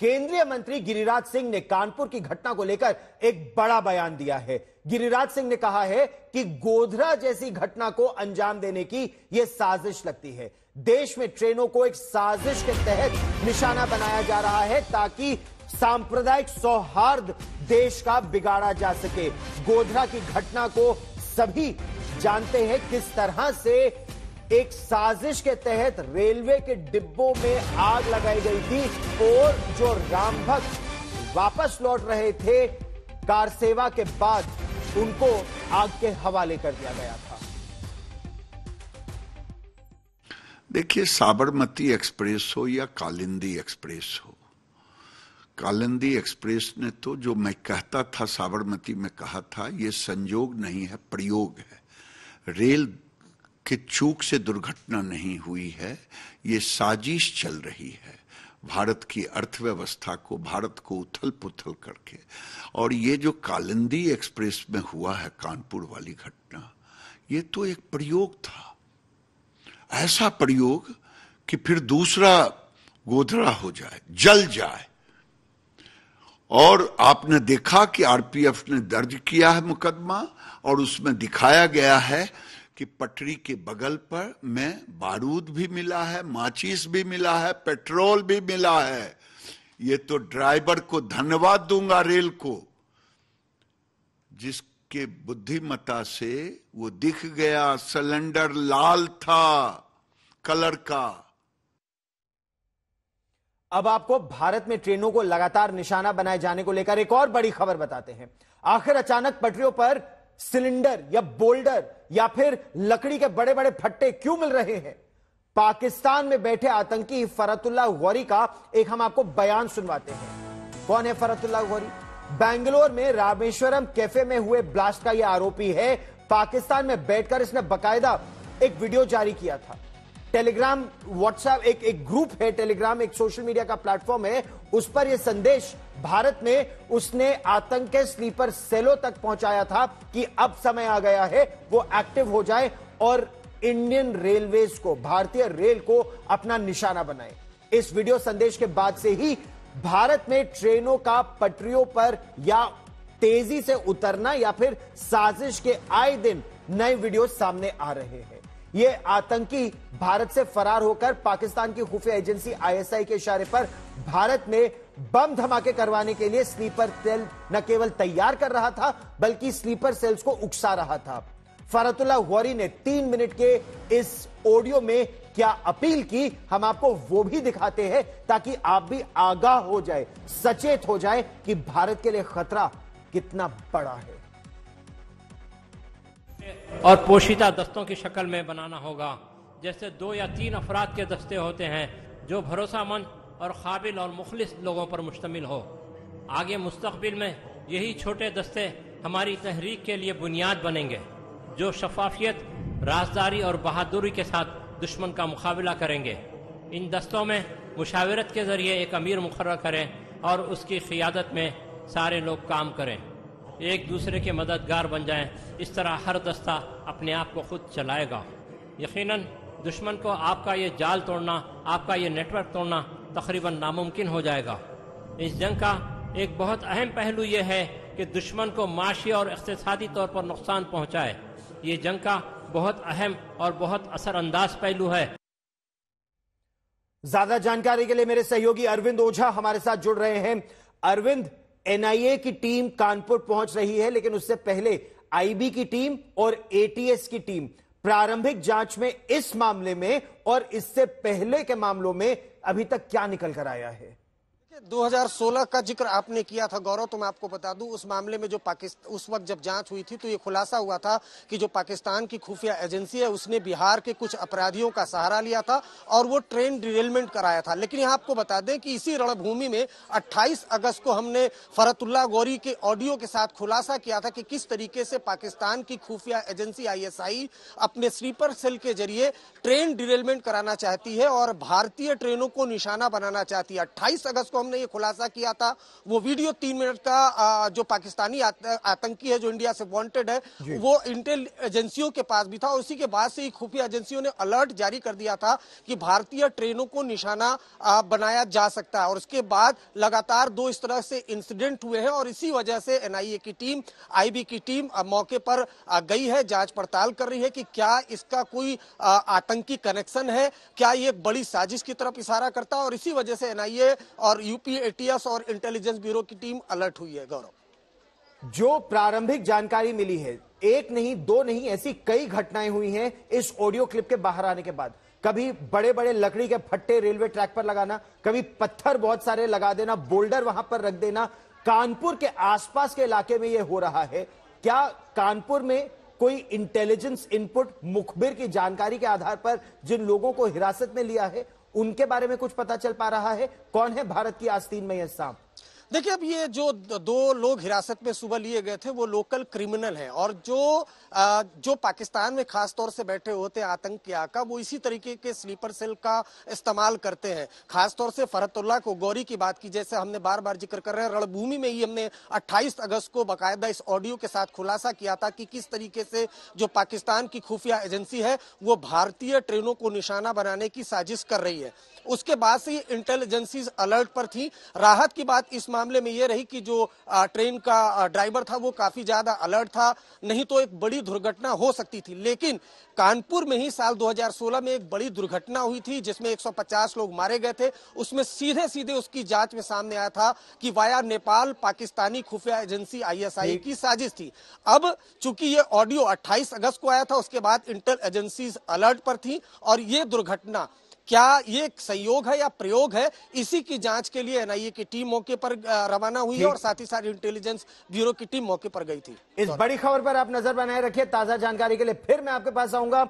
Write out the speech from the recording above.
केंद्रीय मंत्री गिरिराज सिंह ने कानपुर की घटना को लेकर एक बड़ा बयान दिया है गिरिराज सिंह ने कहा है कि गोधरा जैसी घटना को अंजाम देने की यह साजिश लगती है देश में ट्रेनों को एक साजिश के तहत निशाना बनाया जा रहा है ताकि सांप्रदायिक सौहार्द देश का बिगाड़ा जा सके गोधरा की घटना को सभी जानते हैं किस तरह से एक साजिश के तहत रेलवे के डिब्बों में आग लगाई गई थी और जो राम भक्त वापस लौट रहे थे कार सेवा के बाद उनको आग के हवाले कर दिया गया था देखिए साबरमती एक्सप्रेस हो या कालिंदी एक्सप्रेस हो कालिंदी एक्सप्रेस ने तो जो मैं कहता था साबरमती में कहा था ये संयोग नहीं है प्रयोग है रेल कि चूक से दुर्घटना नहीं हुई है ये साजिश चल रही है भारत की अर्थव्यवस्था को भारत को उथल पुथल करके और ये जो कालिंदी एक्सप्रेस में हुआ है कानपुर वाली घटना ये तो एक प्रयोग था ऐसा प्रयोग कि फिर दूसरा गोधरा हो जाए जल जाए और आपने देखा कि आरपीएफ ने दर्ज किया है मुकदमा और उसमें दिखाया गया है कि पटरी के बगल पर मैं बारूद भी मिला है माचिस भी मिला है पेट्रोल भी मिला है ये तो ड्राइवर को धन्यवाद दूंगा रेल को जिसके बुद्धिमता से वो दिख गया सिलेंडर लाल था कलर का अब आपको भारत में ट्रेनों को लगातार निशाना बनाए जाने को लेकर एक और बड़ी खबर बताते हैं आखिर अचानक पटरियों पर सिलेंडर या बोल्डर या फिर लकड़ी के बड़े बड़े फट्टे क्यों मिल रहे हैं पाकिस्तान में बैठे आतंकी फरतुल्ला गौरी का एक हम आपको बयान सुनवाते हैं कौन है फरतुल्ला गौरी बेंगलोर में रामेश्वरम कैफे में हुए ब्लास्ट का यह आरोपी है पाकिस्तान में बैठकर इसने बकायदा एक वीडियो जारी किया था टेलीग्राम व्हाट्सएप एक एक ग्रुप है टेलीग्राम एक सोशल मीडिया का प्लेटफॉर्म है उस पर यह संदेश भारत में उसने आतंक के स्लीपर सेलो तक पहुंचाया था कि अब समय आ गया है वो एक्टिव हो जाए और इंडियन रेलवेज को भारतीय रेल को अपना निशाना बनाए इस वीडियो संदेश के बाद से ही भारत में ट्रेनों का पटरियों पर या तेजी से उतरना या फिर साजिश के आए दिन नए वीडियो सामने आ रहे हैं ये आतंकी भारत से फरार होकर पाकिस्तान की खुफिया एजेंसी आईएसआई के इशारे पर भारत में बम धमाके करवाने के लिए स्लीपर सेल न केवल तैयार कर रहा था बल्कि स्लीपर सेल्स को उकसा रहा था फरतुल्ला हुआरी ने तीन मिनट के इस ऑडियो में क्या अपील की हम आपको वो भी दिखाते हैं ताकि आप भी आगाह हो जाए सचेत हो जाए कि भारत के लिए खतरा कितना बड़ा है और पोशीदा दस्तों की शक्ल में बनाना होगा जैसे दो या तीन अफराद के दस्ते होते हैं जो भरोसामंद और काबिल और मुखलिस लोगों पर मुश्तमिल हो आगे मुस्तबिल में यही छोटे दस्ते हमारी तहरीक के लिए बुनियाद बनेंगे जो शफाफियत राजदारी और बहादुरी के साथ दुश्मन का मुकाबला करेंगे इन दस्तों में मुशावरत के ज़रिए एक अमीर मुकर करें और उसकी क़ियादत में सारे लोग काम करें एक दूसरे के मददगार बन जाएं इस तरह हर दस्ता अपने आप को खुद चलाएगा यकीनन दुश्मन को आपका ये जाल तोड़ना आपका ये नेटवर्क तोड़ना तकरीबन नामुमकिन हो जाएगा इस जंग का एक बहुत अहम पहलू यह है कि दुश्मन को माशी और इकतसादी तौर पर नुकसान पहुँचाए ये जंग का बहुत अहम और बहुत असरअंदाज पहलू है ज्यादा जानकारी के लिए मेरे सहयोगी अरविंद ओझा हमारे साथ जुड़ रहे हैं अरविंद एनआईए की टीम कानपुर पहुंच रही है लेकिन उससे पहले आईबी की टीम और एटीएस की टीम प्रारंभिक जांच में इस मामले में और इससे पहले के मामलों में अभी तक क्या निकल कर आया है 2016 का जिक्र आपने किया था गौरव तो मैं आपको बता दूं उस मामले में जो पाकिस्तान उस वक्त जब जांच हुई थी तो ये खुलासा हुआ था कि जो पाकिस्तान की खुफिया एजेंसी है उसने बिहार के कुछ अपराधियों का सहारा लिया था और वो ट्रेन डिरेलमेंट कराया था लेकिन यहाँ आपको बता दें कि इसी रणभूमि में अट्ठाईस अगस्त को हमने फरतुल्ला गौरी के ऑडियो के साथ खुलासा किया था कि किस तरीके से पाकिस्तान की खुफिया एजेंसी आई अपने स्लीपर सेल के जरिए ट्रेन डिरेलमेंट कराना चाहती है और भारतीय ट्रेनों को निशाना बनाना चाहती है अट्ठाईस अगस्त को हम ने ये खुलासा किया था वो वीडियो तीन मिनट का जो पाकिस्तानी आतंकी है जो इंडिया से वांटेड है वो इंटेल एजेंसियों के पास भी था और उसी के बाद से ही खुफिया एजेंसियों ने अलर्ट जारी कर दिया था कि भारतीय ट्रेनों को निशाना बनाया जा सकता है और उसके बाद लगातार दो इस तरह से इंसिडेंट हुए हैं और इसी वजह से एनआईए की टीम आईबी की टीम मौके पर गई है जांच पड़ताल कर रही है कि क्या इसका कोई आतंकी कनेक्शन है क्या ये बड़ी साजिश की तरफ इशारा करता है और इसी वजह से एनआईए और यूपी एटीएस और इंटेलिजेंस ब्यूरो की टीम अलर्ट हुई है गौरव जो प्रारंभिक जानकारी मिली है एक नहीं दो नहीं ऐसी कई घटनाएं हुई हैं इस ऑडियो क्लिप के बाहर आने के बाद कभी बड़े बड़े लकड़ी के फट्टे रेलवे ट्रैक पर लगाना कभी पत्थर बहुत सारे लगा देना बोल्डर वहां पर रख देना कानपुर के आसपास के इलाके में यह हो रहा है क्या कानपुर में कोई इंटेलिजेंस इनपुट मुखबिर की जानकारी के आधार पर जिन लोगों को हिरासत में लिया है उनके बारे में कुछ पता चल पा रहा है कौन है भारत की आस्तीन में सांप देखिए अब ये जो दो लोग हिरासत में सुबह लिए गए थे वो लोकल क्रिमिनल हैं और जो आ, जो पाकिस्तान में खास तौर से बैठे होते हैं के आका वो इसी तरीके के स्लीपर सेल का इस्तेमाल करते हैं खास तौर से फरतुल्ला को गौरी की बात की जैसे हमने बार बार जिक्र कर रहे हैं रणभूमि में ही हमने 28 अगस्त को बाकायदा इस ऑडियो के साथ खुलासा किया था कि किस तरीके से जो पाकिस्तान की खुफिया एजेंसी है वो भारतीय ट्रेनों को निशाना बनाने की साजिश कर रही है उसके बाद से ये इंटेलिजेंसी अलर्ट पर थी राहत की बात इस मामले में यह रही कि जो ट्रेन का ड्राइवर था वो काफी ज्यादा अलर्ट था नहीं तो एक बड़ी दुर्घटना हो सकती थी लेकिन कानपुर में ही साल 2016 में एक बड़ी दुर्घटना हुई थी जिसमें 150 लोग मारे गए थे उसमें सीधे सीधे उसकी जांच में सामने आया था कि वाया नेपाल पाकिस्तानी खुफिया एजेंसी आईएसआई की साजिश थी अब चूंकि ये ऑडियो 28 अगस्त को आया था उसके बाद इंटर एजेंसीज अलर्ट पर थी और ये दुर्घटना क्या ये संयोग है या प्रयोग है इसी की जांच के लिए एनआईए की टीम मौके पर रवाना हुई है और साथ ही साथ इंटेलिजेंस ब्यूरो की टीम मौके पर गई थी इस बड़ी खबर पर आप नजर बनाए रखिए ताजा जानकारी के लिए फिर मैं आपके पास आऊंगा